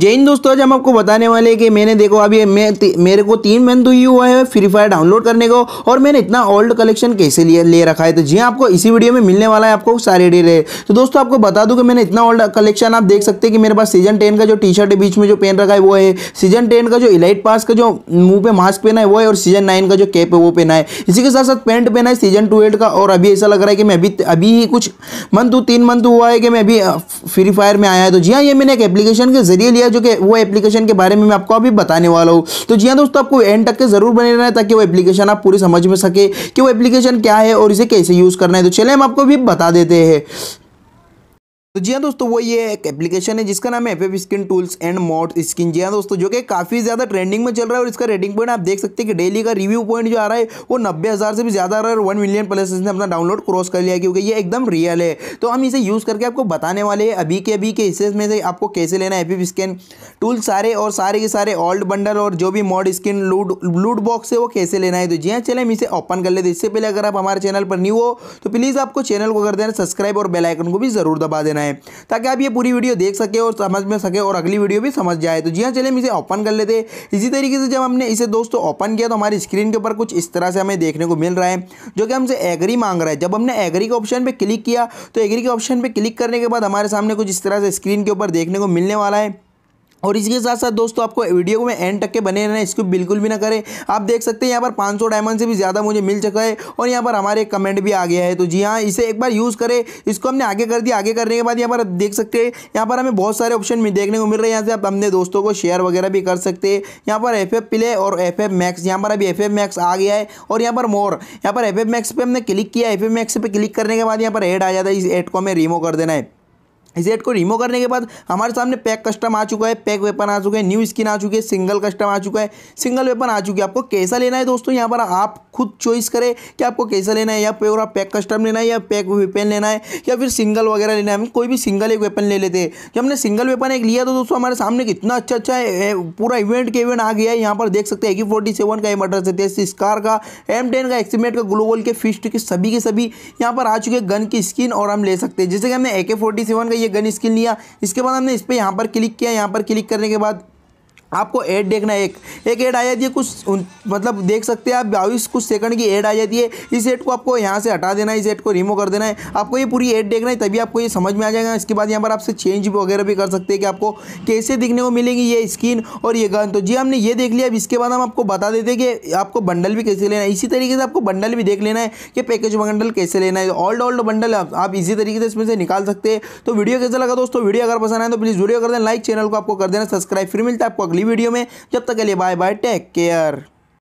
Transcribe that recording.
जय हिंद दोस्तों आज हम आपको बताने वाले हैं कि मैंने देखो अभी मैं मेरे को तीन मंथ हुई हुआ है फ्री फायर डाउनलोड करने को और मैंने इतना ओल्ड कलेक्शन कैसे लिए ले रखा है तो जी हाँ, आपको इसी वीडियो में मिलने वाला है आपको सारे डिटेल तो दोस्तों आपको बता दूं कि मैंने इतना ओल्ड कलेक्शन आप देख सकते हैं कि मेरे पास सीजन टेन का जो टी शर्ट है बीच में जो पहन रखा है वो है सीजन टेन का जो इलाइट पास का जो मुँह पे मास्क पहना है वो है और सीजन नाइन का जो कैप है वो पहना है इसी के साथ साथ पैंट पहना है सीजन ट्वेल्व का और अभी ऐसा लग रहा है कि मैं अभी अभी ही कुछ मंथ तीन मंथ हुआ है कि मैं अभी फ्री फायर में आया है तो जी हाँ ये मैंने एक एप्लीकेशन के जरिए लिया जो कि वो एप्लीकेशन के बारे में मैं आपको अभी बताने वाला हूँ तो जी हाँ दोस्तों आपको एंड तक के जरूर बने रहना है ताकि वो एप्लीकेशन आप पूरी समझ में सके कि वो एप्लीकेशन क्या है और इसे कैसे यूज़ करना है तो चले हम आपको भी बता देते हैं तो जी हाँ दोस्तों वो ये एक एप्लीकेशन है जिसका नाम है F F skin tools and mod skin जी हाँ दोस्तों जो कि काफ़ी ज़्यादा ट्रेंडिंग में चल रहा है और इसका रेटिंग पॉइंट आप देख सकते हैं कि डेली का रिव्यू पॉइंट जो आ रहा है वो नब्बे हज़ार से भी ज़्यादा आ रहा है और वन मिलियन प्लस इसने अपना डाउनलोड क्रॉस कर लिया क्योंकि ये एकदम रियल है तो हम इसे यूज़ करके आपको बताने वाले हैं अभी के अभी के हिस्से में से आपको कैसे लेना है एफ एफ स्किन टूल सारे और सारे के सारे ओल्ड बंडल और जो भी mod skin loot loot box है वो कैसे लेना है तो जी हाँ चले हम इसे ओपन कर लेते इससे पहले अगर आप हमारे चैनल पर न्यू हो तो प्लीज़ आपको चैनल को कर देना सब्सक्राइब और बेलाइकन को भी ज़रूर दबा देना करना है ताकि आप ये पूरी वीडियो देख सके और समझ में सके और अगली वीडियो भी समझ जाए तो जी हाँ चले हम इसे ओपन कर लेते इसी तरीके से जब हमने इसे दोस्तों ओपन किया तो हमारी स्क्रीन के ऊपर कुछ इस तरह से हमें देखने को मिल रहा है जो कि हमसे एग्री मांग रहा है जब हमने एग्री के ऑप्शन पर क्लिक किया तो एग्री के ऑप्शन पर क्लिक करने के बाद हमारे सामने कुछ इस तरह से स्क्रीन के ऊपर देखने को मिलने वाला है और इसके साथ साथ दोस्तों आपको वीडियो में एंड तक के बने रहना इसको बिल्कुल भी ना करें आप देख सकते हैं यहाँ पर 500 डायमंड से भी ज़्यादा मुझे मिल चुका है और यहाँ पर हमारे कमेंट भी आ गया है तो जी हाँ इसे एक बार यूज़ करें इसको हमने आगे कर दिया आगे करने के बाद यहाँ पर देख सकते हैं यहाँ पर हमें बहुत सारे ऑप्शन देखने को मिल रहे हैं यहाँ से आप अपने दोस्तों को शेयर वगैरह भी कर सकते हैं यहाँ पर एफ प्ले और एफ मैक्स यहाँ पर अभी एफ मैक्स आ गया है और यहाँ पर मोर यहाँ पर एफ मैक्स पर हमने क्लिक किया एफ मैक्स पर क्लिक करने के बाद यहाँ पर एड आ जाता है इस एड को हमें रिमूव कर देना है इस एड को रिमूव करने के बाद हमारे सामने पैक कस्टम आ चुका है पैक वेपन आ चुका है न्यू स्किन आ चुकी है सिंगल कस्टम आ चुका है सिंगल वेपन आ चुकी है आपको कैसा लेना है दोस्तों यहाँ पर आप खुद चॉइस करें कि आपको कैसा लेना है या पूरा पैक कस्टम लेना है या पैक वेपन लेना है या फिर सिंगल वगैरह लेना है हम कोई भी सिंगल एक वेपन ले लेते हैं जब हमने सिंगल वेपन एक लिया तो दोस्तों हमारे सामने कितना अच्छा अच्छा है पूरा इवेंट के इवेंट आ गया है यहाँ पर देख सकते हैं ए फोर्टी सेवन का एम अठारह से स्कार का एम टेन का एक्सीमेट का ग्लोबल के फिस्ट के सभी के सभी यहाँ पर आ चुके हैं गन की स्किन और हम ले सकते हैं जैसे कि हमने ए के फोर्टी सेवन का ये गन स्किन लिया इसके बाद हमने इस पर यहाँ पर क्लिक किया यहाँ पर क्लिक करने के बाद आपको एड देखना है एक एक ऐड आ जाती है कुछ मतलब देख सकते हैं आप बाईस कुछ सेकंड की ऐड आ जाती है इस ऐड को आपको यहाँ से हटा देना है इस ऐड को रिमूव कर देना है आपको ये पूरी ऐड देखना है तभी आपको ये समझ में आ जाएगा इसके बाद यहाँ पर आपसे चेंज वगैरह भी कर सकते हैं कि आपको कैसे दिखने को मिलेगी ये स्किन और ये गन तो जी हमने ये देख लिया अब इसके बाद हम आपको बता देते हैं कि आपको बंडल भी कैसे लेना है इसी तरीके से आपको बंडल भी देख लेना है कि पैकेज बंडल कैसे लेना है ऑल्ड ऑल्ड बंडल आप इसी तरीके से इसमें से निकाल सकते हैं तो वीडियो कैसा लगा दोस्तों वीडियो अगर पसंद आए तो प्लीज़ वीडियो कर देना लाइक चैनल को आपको कर देना सब्सक्राइब फिर मिलता है आपको अगली अगली वीडियो में जब तक के लिए बाय बाय टेक केयर